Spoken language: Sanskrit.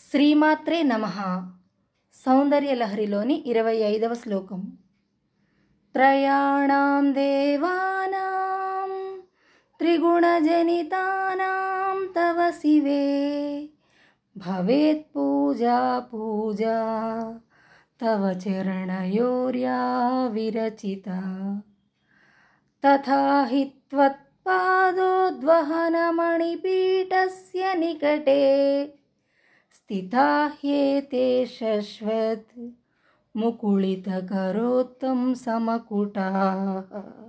श्रीमात्रे नमः सौन्दर्यलहरिलोनि इरवै ऐदवश्लोकं त्रयाणां देवानां त्रिगुणजनितानां तव शिवे भवेत्पूजा पूजा तव चरणयोर्या विरचिता तथा हि त्वत्पादोद्वहनमणिपीठस्य निकटे स्थिता ह्येते शश्वत् मुकुलितकरोत्तं समकुटाः